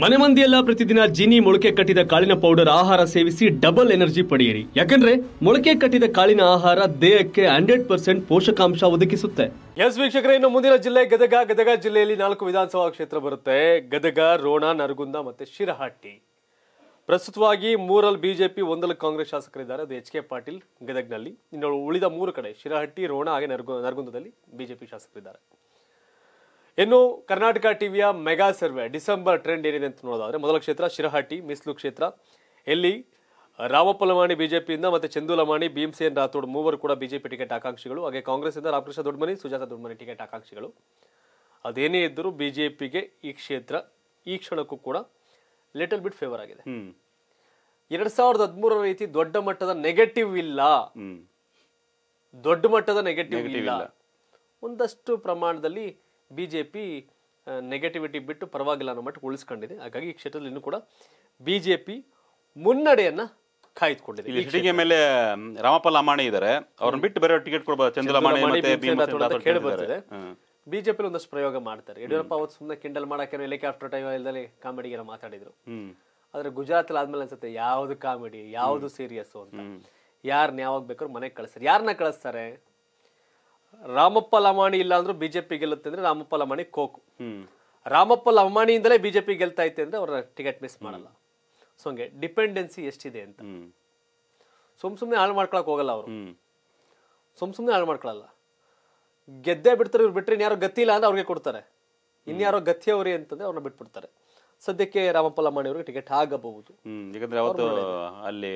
ಮನೆ ಮಂದಿಯೆಲ್ಲ ಪ್ರತಿದಿನ ಜಿನಿ ಮೊಳಕೆ ಕಟ್ಟಿದ ಕಾಳಿನ ಪೌಡರ್ ಆಹಾರ ಸೇವಿಸಿ ಡಬಲ್ ಎನರ್ಜಿ ಪಡೆಯಿರಿ ಯಾಕಂದ್ರೆ ಮೊಳಕೆ ಕಟ್ಟಿದ ಕಾಳಿನ ಆಹಾರ ದೇಹಕ್ಕೆ ಹಂಡ್ರೆಡ್ ಪರ್ಸೆಂಟ್ ಪೋಷಕಾಂಶ ಒದಗಿಸುತ್ತೆ ಎಸ್ ವೀಕ್ಷಕರೇ ಇನ್ನು ಮುಂದಿನ ಜಿಲ್ಲೆ ಗದಗ ಗದಗ ಜಿಲ್ಲೆಯಲ್ಲಿ ನಾಲ್ಕು ವಿಧಾನಸಭಾ ಕ್ಷೇತ್ರ ಬರುತ್ತೆ ಗದಗ ರೋಣ ನರಗುಂದ ಮತ್ತೆ ಶಿರಹಟ್ಟಿ ಪ್ರಸ್ತುತವಾಗಿ ಮೂರಲ್ಲಿ ಬಿಜೆಪಿ ಒಂದಲ್ಲಿ ಕಾಂಗ್ರೆಸ್ ಶಾಸಕರಿದ್ದಾರೆ ಅದು ಎಚ್ ಕೆ ಪಾಟೀಲ್ ಗದಗ್ನಲ್ಲಿ ಇನ್ನು ಉಳಿದ ಮೂರು ಕಡೆ ಶಿರಹಟ್ಟಿ ರೋಣ ಹಾಗೆ ನರಗು ನರಗುಂದದಲ್ಲಿ ಬಿಜೆಪಿ ಶಾಸಕರಿದ್ದಾರೆ ಇನ್ನು ಕರ್ನಾಟಕ ಟಿವಿಯ ಮೆಗಾ ಸರ್ವೆ ಡಿಸೆಂಬರ್ ಟ್ರೆಂಡ್ ಏನಿದೆ ಅಂತ ನೋಡೋದಾದ್ರೆ ಮೊದಲ ಕ್ಷೇತ್ರ ಶಿರಹಟ್ಟಿ ಮಿಸ್ಲು ಕ್ಷೇತ್ರ ಎಲ್ಲಿ ರಾಮಪ್ಪ ಬಿಜೆಪಿಯಿಂದ ಮತ್ತೆ ಚಂದು ಭೀಮಸೇನ್ ರಾಥೋಡ್ ಮೂವರು ಕೂಡ ಬಿಜೆಪಿ ಟಿಕೆಟ್ ಆಕಾಂಕ್ಷಿಗಳು ಹಾಗೆ ಕಾಂಗ್ರೆಸ್ಸಿಂದ ರಾಮಕೃಷ್ಣ ದೊಡ್ಡಮನಿ ಸುಜಾತ ದೊಡ್ಡಮನಿ ಟಿಕೆಟ್ ಆಕಾಂಕ್ಷಿಗಳು ಅದೇನೇ ಇದ್ದರೂ ಬಿಜೆಪಿಗೆ ಈ ಕ್ಷೇತ್ರ ಈ ಕ್ಷಣಕ್ಕೂ ಕೂಡ ಲಿಟಲ್ ಬಿಟ್ ಫೇವರ್ ಆಗಿದೆ ಎರಡ್ ಸಾವಿರದ ಹದಿಮೂರರ ರೀತಿ ದೊಡ್ಡ ಮಟ್ಟದ ನೆಗೆಟಿವ್ ಇಲ್ಲ ದೊಡ್ಡ ಮಟ್ಟದ ನೆಗೆಟಿವ್ ಇಲ್ಲ ಒಂದಷ್ಟು ಪ್ರಮಾಣದಲ್ಲಿ ಬಿ ಜೆ ಪಿ ನೆಗೆಟಿವಿಟಿ ಬಿಟ್ಟು ಪರವಾಗಿಲ್ಲ ಅನ್ನೋ ಮಟ್ಟಕ್ಕೆ ಉಳಿಸ್ಕೊಂಡಿದೆ ಹಾಗಾಗಿ ಈ ಕ್ಷೇತ್ರದಲ್ಲಿ ಇನ್ನೂ ಕೂಡ ಬಿ ಜೆ ಪಿ ಮುನ್ನಡೆಯನ್ನು ಕಾಯ್ದುಕೊಂಡಿದೆ ಇಲ್ಲಿ ಮೇಲೆ ರಾಮಪ್ಪ ಇದ್ದಾರೆ ಅವ್ರನ್ನ ಬಿಟ್ಟು ಬೇರೆ ಟಿಕೆಟ್ ಬಿಜೆಪಿ ಒಂದಷ್ಟು ಪ್ರಯೋಗ ಮಾಡ್ತಾರೆ ಯಡಿಯೂರಪ್ಪ ಅವತ್ತು ಸುಮ್ಮನೆ ಕಿಂಡಲ್ ಮಾಡಕ್ಕೆ ಇಲ್ಲಕ್ಕೆ ಆಫ್ಟರ್ ಟೈಮ್ ಇಲ್ದಲ್ಲಿ ಕಾಮಿಡಿಗೆಲ್ಲ ಮಾತಾಡಿದ್ರು ಆದ್ರೆ ಗುಜರಾತ್ ಆದ್ಮೇಲೆ ಅನ್ಸುತ್ತೆ ಯಾವ್ದು ಕಾಮಿಡಿ ಯಾವ್ದು ಸೀರಿಯಸ್ ಅಂತ ಯಾರನ್ನ ಯಾವಾಗ ಬೇಕಾದ್ರೂ ಮನೆಗೆ ಕಳಿಸ್ತಾರೆ ಯಾರನ್ನ ಕಳಿಸ್ತಾರೆ ರಾಮಪ್ಪ ಲಮಾಣಿ ಇಲ್ಲ ಅಂದ್ರೂ ಬಿಜೆಪಿ ಗೆಲ್ಲುತ್ತೆ ಅಂದ್ರೆ ರಾಮಪ್ಪ ಲಮಾಣಿ ಕೋಕು ರಾಮಪ್ಪ ಲಮಾಣಿಯಿಂದಲೇ ಬಿಜೆಪಿ ಗೆಲ್ತಾ ಐತೆ ಅಂದ್ರೆ ಅವರ ಟಿಕೆಟ್ ಮಿಸ್ ಮಾಡಲ್ಲ ಸೊ ಹಂಗೆ ಡಿಪೆಂಡೆನ್ಸಿ ಎಷ್ಟಿದೆ ಅಂತ ಸುಮ್ ಸುಮ್ಮನೆ ಹಾಳು ಮಾಡ್ಕೊಳಕ್ ಹೋಗಲ್ಲ ಅವರು ಸುಮ್ ಸುಮ್ಮನೆ ಹಾಳು ಮಾಡ್ಕೊಳಲ್ಲ ಗೆದ್ದೇ ಬಿಡ್ತಾರೆ ಇವ್ರು ಬಿಟ್ರೆ ಇನ್ಯಾರೋ ಗತಿ ಇಲ್ಲ ಅಂದ್ರೆ ಅವ್ರಿಗೆ ಕೊಡ್ತಾರೆ ಇನ್ಯಾರೋ ಗತಿ ಅವ್ರಿ ಅಂತಂದ್ರೆ ಅವ್ರನ್ನ ಬಿಟ್ಬಿಡ್ತಾರೆ ಸದ್ಯಕ್ಕೆ ರಾಮಪ್ಪ ಲಮಾಣಿ ಅವ್ರಿಗೆ ಟಿಕೆಟ್ ಆಗಬಹುದು ಯಾಕಂದ್ರೆ ಅವತ್ತು ಅಲ್ಲಿ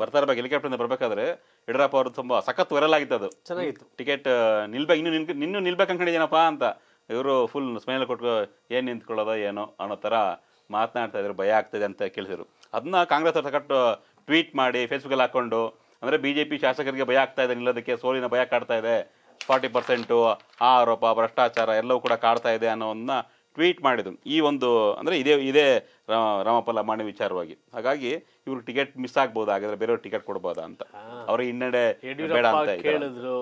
ಬರ್ತಾ ಇರಬೇಕು ಇಂದ ಬರಬೇಕಾದ್ರೆ ಯಡಿಯೂರಪ್ಪ ಅವರು ತುಂಬ ಸಖತ್ ವೈರಲ್ ಆಗಿತ್ತು ಅದು ಚೆನ್ನಾಗಿತ್ತು ಟಿಕೆಟ್ ನಿಲ್ಬೇಕು ಇನ್ನು ನಿನ್ ಇನ್ನೂ ನಿಲ್ಬೇಕು ಅನ್ಕೊಂಡಿದ್ದೀನಪ್ಪ ಅಂತ ಇವರು ಫುಲ್ ಸ್ಮೈಲ್ ಕೊಟ್ಟು ಏನು ನಿಂತ್ಕೊಳ್ಳೋದ ಏನೋ ಅನ್ನೋ ಥರ ಮಾತನಾಡ್ತಾ ಇದ್ರು ಭಯ ಆಗ್ತದೆ ಅಂತ ಕೇಳಿದ್ರು ಅದನ್ನ ಕಾಂಗ್ರೆಸ್ ಅವರು ಸಖತ್ ಟ್ವೀಟ್ ಮಾಡಿ ಫೇಸ್ಬುಕ್ಕಲ್ಲಿ ಹಾಕ್ಕೊಂಡು ಅಂದರೆ ಬಿ ಜೆ ಪಿ ಶಾಸಕರಿಗೆ ಭಯ ಆಗ್ತಾ ಇದೆ ನಿಲ್ಲೋದಕ್ಕೆ ಸೋಲಿನ ಭಯ ಕಾಡ್ತಾ ಇದೆ ಫಾರ್ಟಿ ಪರ್ಸೆಂಟು ಆರೋಪ ಭ್ರಷ್ಟಾಚಾರ ಎಲ್ಲವೂ ಕೂಡ ಕಾಡ್ತಾ ಇದೆ ಅನ್ನೋದನ್ನ ಟ್ವೀಟ್ ಮಾಡಿದ್ರು ಈ ಒಂದು ಅಂದರೆ ಇದೇ ಇದೇ ರಾಮಪಲ್ಲ ಮಾಡಿ ವಿಚಾರವಾಗಿ ಹಾಗಾಗಿ ಇವ್ರಿಗೆ ಟಿಕೆಟ್ ಮಿಸ್ ಆಗ್ಬೋದು ಹಾಗಾದ್ರೆ ಬೇರೆಯವ್ರು ಟಿಕೆಟ್ ಕೊಡ್ಬೋದಾ ಅಂತ ಅವ್ರ ಹಿನ್ನಡೆ ಬೇಡ ಕೇಳಿದ್ರು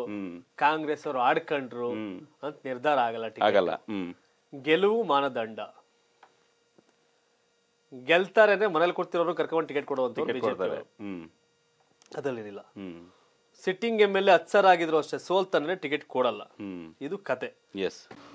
ಕಾಂಗ್ರೆಸ್ ಅವರು ಆಡ್ಕೊಂಡ್ರು ಅಂತ ನಿರ್ಧಾರ ಆಗಲ್ಲ ಆಗಲ್ಲ ಗೆಲುವು ಮಾನದಂಡ ಗೆಲ್ತಾರೆ ಅಂದ್ರೆ ಮನೇಲಿ ಕೊಡ್ತಿರೋರು ಕರ್ಕೊಂಡು ಟಿಕೆಟ್ ಕೊಡುವಂತ ಅದಲ್ಲಿರಲಿಲ್ಲ ಸಿಟ್ಟಿಂಗ್ ಎಮ್ ಎಲ್ ಎ ಹತ್ಸರ್ ಆಗಿದ್ರು ಅಷ್ಟೇ ಸೋಲ್ತಾನೆ ಟಿಕೆಟ್ ಕೊಡಲ್ಲ ಇದು ಕತೆ ಎಸ್